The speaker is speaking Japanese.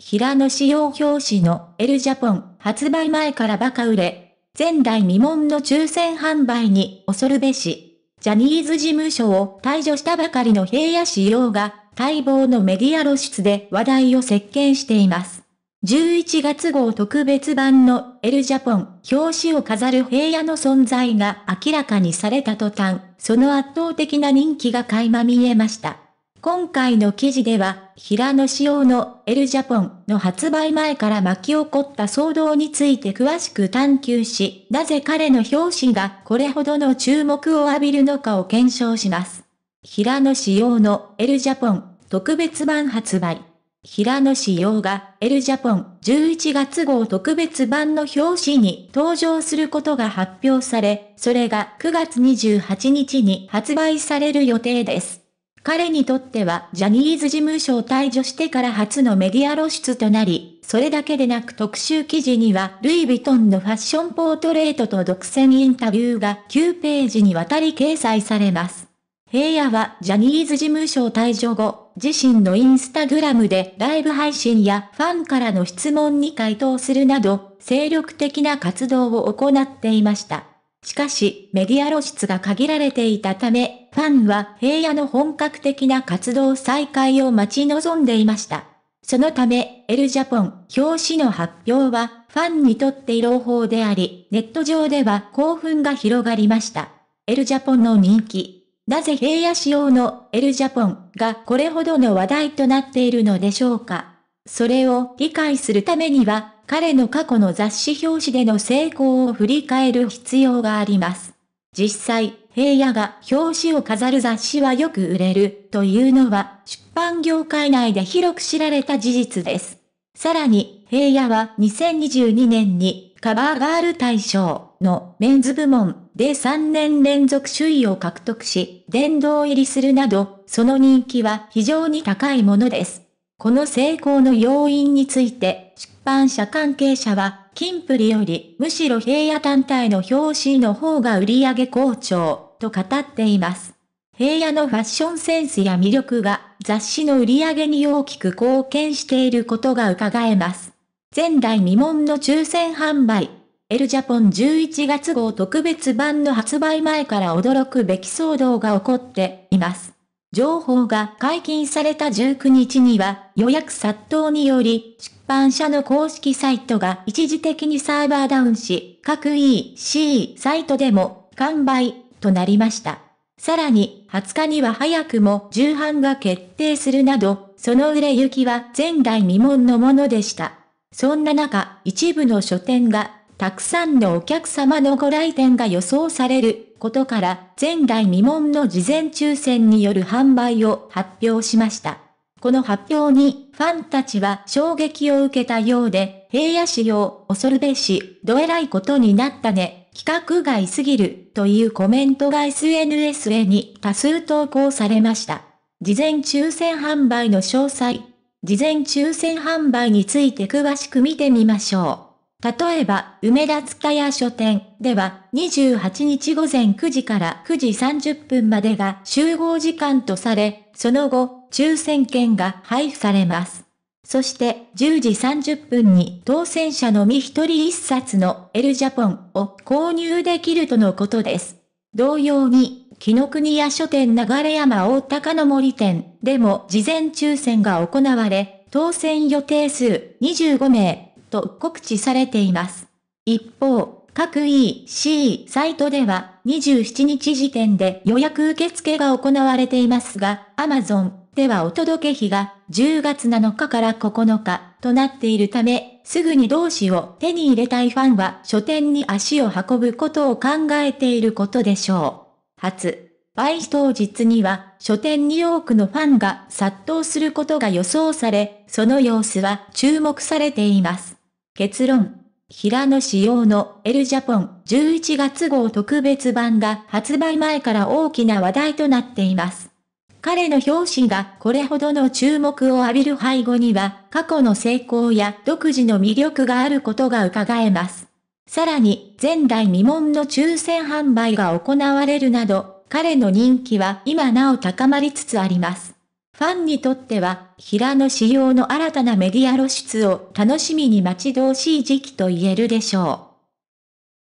平野紫耀表紙のエルジャポン発売前からバカ売れ、前代未聞の抽選販売に恐るべし、ジャニーズ事務所を退場したばかりの平野紫耀が待望のメディア露出で話題を席巻しています。11月号特別版のエルジャポン表紙を飾る平野の存在が明らかにされた途端、その圧倒的な人気が垣間見えました。今回の記事では、平野仕様のエルジャポンの発売前から巻き起こった騒動について詳しく探求し、なぜ彼の表紙がこれほどの注目を浴びるのかを検証します。平野仕様のエルジャポン特別版発売。平野仕様がエルジャポン11月号特別版の表紙に登場することが発表され、それが9月28日に発売される予定です。彼にとってはジャニーズ事務所を退場してから初のメディア露出となり、それだけでなく特集記事には、ルイ・ヴィトンのファッションポートレートと独占インタビューが9ページにわたり掲載されます。平野はジャニーズ事務所を退場後、自身のインスタグラムでライブ配信やファンからの質問に回答するなど、精力的な活動を行っていました。しかし、メディア露出が限られていたため、ファンは平野の本格的な活動再開を待ち望んでいました。そのため、エルジャポン表紙の発表は、ファンにとって朗報であり、ネット上では興奮が広がりました。エルジャポンの人気。なぜ平野仕様のエルジャポンがこれほどの話題となっているのでしょうかそれを理解するためには、彼の過去の雑誌表紙での成功を振り返る必要があります。実際、平野が表紙を飾る雑誌はよく売れるというのは出版業界内で広く知られた事実です。さらに、平野は2022年にカバーガール大賞のメンズ部門で3年連続首位を獲得し、殿堂入りするなど、その人気は非常に高いものです。この成功の要因について、出版社関係者は、金プリより、むしろ平野単体の表紙の方が売り上げ好調、と語っています。平野のファッションセンスや魅力が雑誌の売り上げに大きく貢献していることが伺えます。前代未聞の抽選販売。エルジャポン11月号特別版の発売前から驚くべき騒動が起こっています。情報が解禁された19日には予約殺到により出版社の公式サイトが一時的にサーバーダウンし各 EC サイトでも完売となりました。さらに20日には早くも重版が決定するなどその売れ行きは前代未聞のものでした。そんな中一部の書店がたくさんのお客様のご来店が予想されることから前代未聞の事前抽選による販売を発表しました。この発表にファンたちは衝撃を受けたようで、平野市を恐るべし、どえらいことになったね、企画外すぎる、というコメントが SNS へに多数投稿されました。事前抽選販売の詳細。事前抽選販売について詳しく見てみましょう。例えば、梅田塚屋書店では、28日午前9時から9時30分までが集合時間とされ、その後、抽選券が配布されます。そして、10時30分に当選者のみ一人一冊のエルジャポンを購入できるとのことです。同様に、木の国屋書店流山大高の森店でも事前抽選が行われ、当選予定数25名、と告知されています。一方、各 EC サイトでは27日時点で予約受付が行われていますが、Amazon ではお届け日が10月7日から9日となっているため、すぐに同紙を手に入れたいファンは書店に足を運ぶことを考えていることでしょう。初、売当日には書店に多くのファンが殺到することが予想され、その様子は注目されています。結論。平野仕様のエルジャポン11月号特別版が発売前から大きな話題となっています。彼の表紙がこれほどの注目を浴びる背後には過去の成功や独自の魅力があることが伺えます。さらに前代未聞の抽選販売が行われるなど彼の人気は今なお高まりつつあります。ファンにとっては、平野仕様の新たなメディア露出を楽しみに待ち遠しい時期と言えるでしょう。